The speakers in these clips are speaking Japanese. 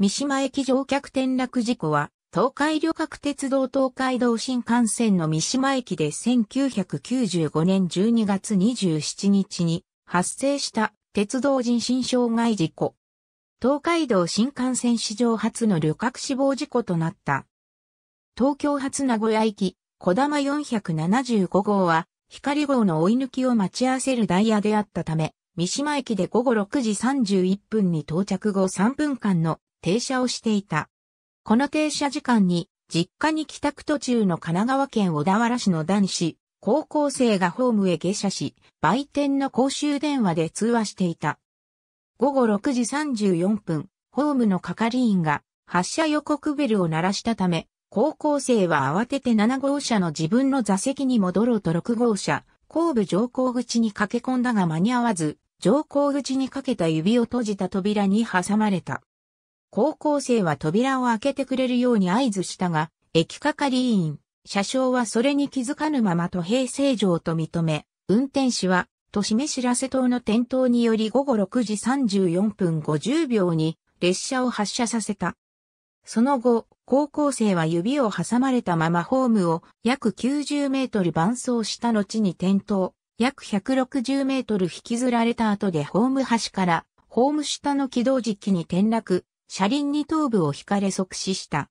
三島駅乗客転落事故は、東海旅客鉄道東海道新幹線の三島駅で1995年12月27日に発生した鉄道人身障害事故。東海道新幹線史上初の旅客死亡事故となった。東京発名古屋駅、小玉475号は、光号の追い抜きを待ち合わせるダイヤであったため、三島駅で午後6時31分に到着後3分間の停車をしていた。この停車時間に、実家に帰宅途中の神奈川県小田原市の男子、高校生がホームへ下車し、売店の公衆電話で通話していた。午後6時34分、ホームの係員が発車予告ベルを鳴らしたため、高校生は慌てて7号車の自分の座席に戻ろうと6号車、後部乗降口に駆け込んだが間に合わず、乗降口にかけた指を閉じた扉に挟まれた。高校生は扉を開けてくれるように合図したが、駅係員、車掌はそれに気づかぬままと平成城と認め、運転士は、都市めしらせ島の点灯により午後6時34分50秒に列車を発車させた。その後、高校生は指を挟まれたままホームを約90メートル伴走した後に転倒、約160メートル引きずられた後でホーム端から、ホーム下の軌道軸に転落、車輪に頭部を引かれ即死した。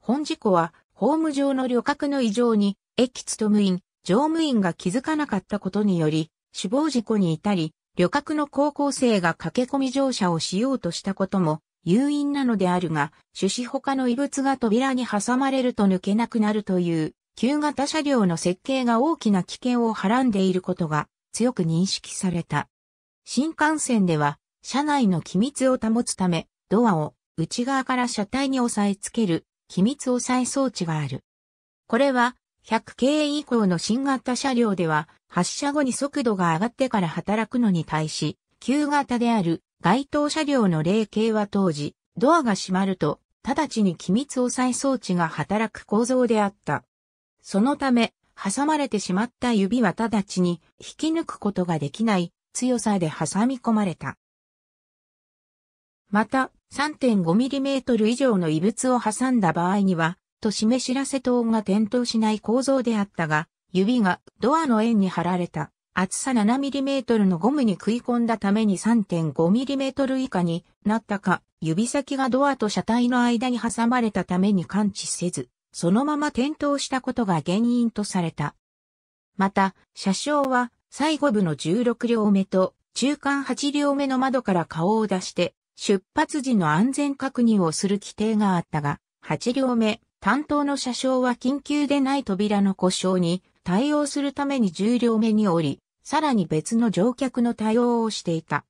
本事故は、ホーム上の旅客の異常に、駅勤務員、乗務員が気づかなかったことにより、死亡事故に至り、旅客の高校生が駆け込み乗車をしようとしたことも、誘因なのであるが、種子他の異物が扉に挟まれると抜けなくなるという、旧型車両の設計が大きな危険をはらんでいることが強く認識された。新幹線では、車内の機密を保つため、ドアを内側から車体に押さえつける機密押さえ装置がある。これは100系以降の新型車両では発車後に速度が上がってから働くのに対し、旧型である該当車両の例形は当時、ドアが閉まると、直ちに機密押さえ装置が働く構造であった。そのため、挟まれてしまった指は直ちに引き抜くことができない強さで挟み込まれた。また、3.5mm 以上の異物を挟んだ場合には、と示しらせ灯が点灯しない構造であったが、指がドアの円に貼られた厚さ 7mm のゴムに食い込んだために 3.5mm 以下になったか、指先がドアと車体の間に挟まれたために感知せず、そのまま点灯したことが原因とされた。また、車掌は最後部の16両目と中間8両目の窓から顔を出して出発時の安全確認をする規定があったが、8両目、担当の車掌は緊急でない扉の故障に対応するために10両目に降り、さらに別の乗客の対応をしていた。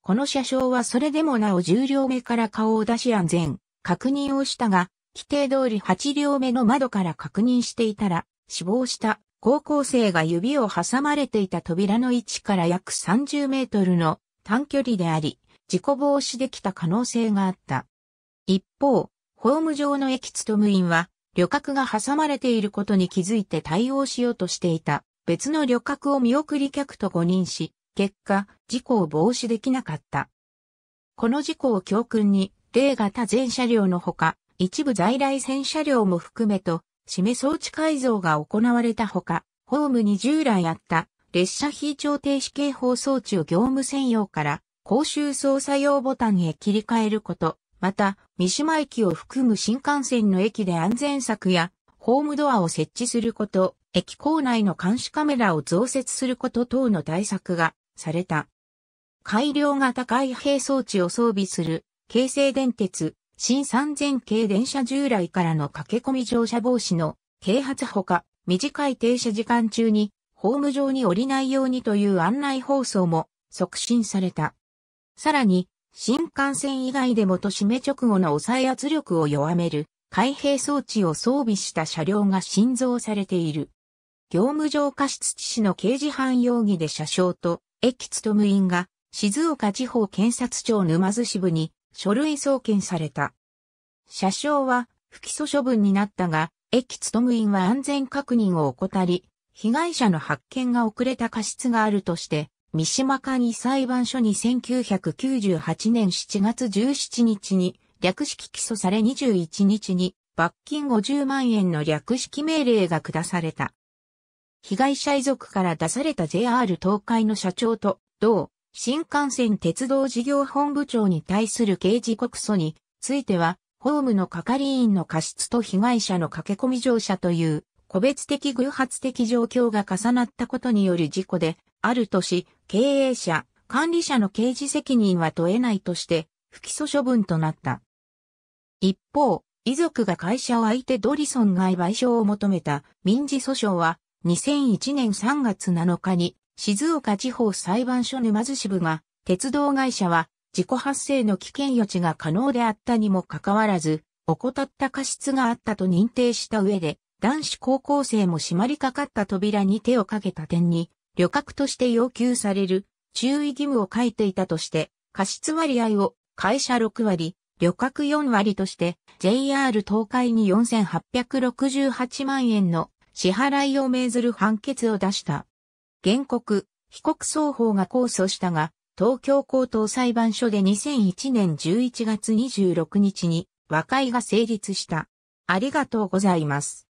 この車掌はそれでもなお10両目から顔を出し安全、確認をしたが、規定通り8両目の窓から確認していたら、死亡した高校生が指を挟まれていた扉の位置から約30メートルの短距離であり、事故防止できた可能性があった。一方、ホーム上の駅勤務員は、旅客が挟まれていることに気づいて対応しようとしていた。別の旅客を見送り客と誤認し、結果、事故を防止できなかった。この事故を教訓に、例型全車両のほか、一部在来線車両も含めと、締め装置改造が行われたほか、ホームに従来あった列車非調停止警報装置を業務専用から公衆操作用ボタンへ切り替えること、また、三島駅を含む新幹線の駅で安全策や、ホームドアを設置すること、駅構内の監視カメラを増設すること等の対策がされた。改良型開閉装置を装備する、京成電鉄、新3000系電車従来からの駆け込み乗車防止の啓発ほか、短い停車時間中に、ホーム上に降りないようにという案内放送も促進された。さらに、新幹線以外でもと締め直後の抑え圧力を弱める開閉装置を装備した車両が新造されている。業務上過失致死の刑事犯容疑で車掌と駅務員が静岡地方検察庁沼津支部に書類送検された。車掌は不起訴処分になったが、駅務員は安全確認を怠り、被害者の発見が遅れた過失があるとして、三島簡易裁判所に1998年7月17日に略式起訴され21日に罰金50万円の略式命令が下された。被害者遺族から出された JR 東海の社長と同新幹線鉄道事業本部長に対する刑事告訴については、ホームの係員の過失と被害者の駆け込み乗車という個別的偶発的状況が重なったことによる事故であるとし、経営者、管理者の刑事責任は問えないとして、不起訴処分となった。一方、遺族が会社を相手ドリソンが賠償を求めた民事訴訟は、2001年3月7日に、静岡地方裁判所沼津支部が、鉄道会社は、自己発生の危険予知が可能であったにもかかわらず、怠った過失があったと認定した上で、男子高校生も閉まりかかった扉に手をかけた点に、旅客として要求される注意義務を書いていたとして、過失割合を会社6割、旅客4割として JR 東海に4868万円の支払いを命ずる判決を出した。原告、被告双方が控訴したが、東京高等裁判所で2001年11月26日に和解が成立した。ありがとうございます。